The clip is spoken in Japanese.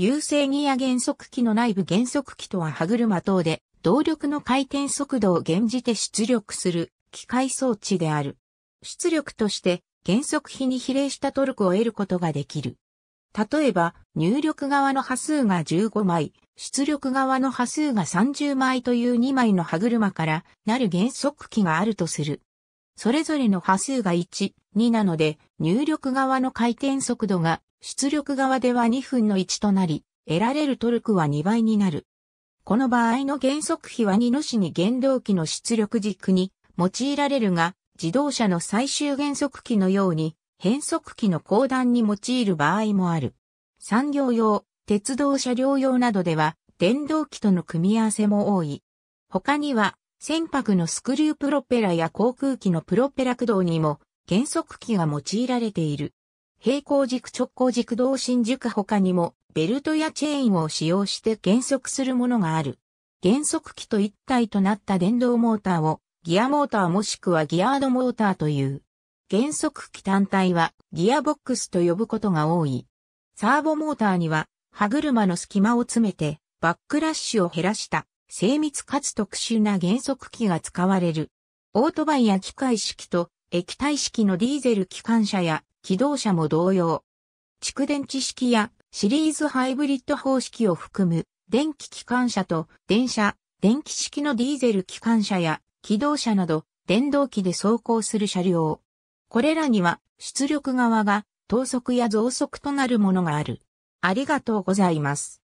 優勢ギア減速機の内部減速機とは歯車等で動力の回転速度を減じて出力する機械装置である。出力として減速比に比例したトルクを得ることができる。例えば、入力側の波数が15枚、出力側の波数が30枚という2枚の歯車からなる減速機があるとする。それぞれの波数が1、2なので、入力側の回転速度が出力側では2分の1となり、得られるトルクは2倍になる。この場合の減速比は2の死に原動機の出力軸に用いられるが、自動車の最終減速機のように、変速機の後段に用いる場合もある。産業用、鉄道車両用などでは、電動機との組み合わせも多い。他には、船舶のスクリュープロペラや航空機のプロペラ駆動にも、減速機が用いられている。平行軸直行軸同心軸他にもベルトやチェーンを使用して減速するものがある。減速機と一体となった電動モーターをギアモーターもしくはギアードモーターという。減速機単体はギアボックスと呼ぶことが多い。サーボモーターには歯車の隙間を詰めてバックラッシュを減らした精密かつ特殊な減速機が使われる。オートバイや機械式と液体式のディーゼル機関車や気動車も同様。蓄電池式やシリーズハイブリッド方式を含む電気機関車と電車、電気式のディーゼル機関車や気動車など電動機で走行する車両。これらには出力側が等速や増速となるものがある。ありがとうございます。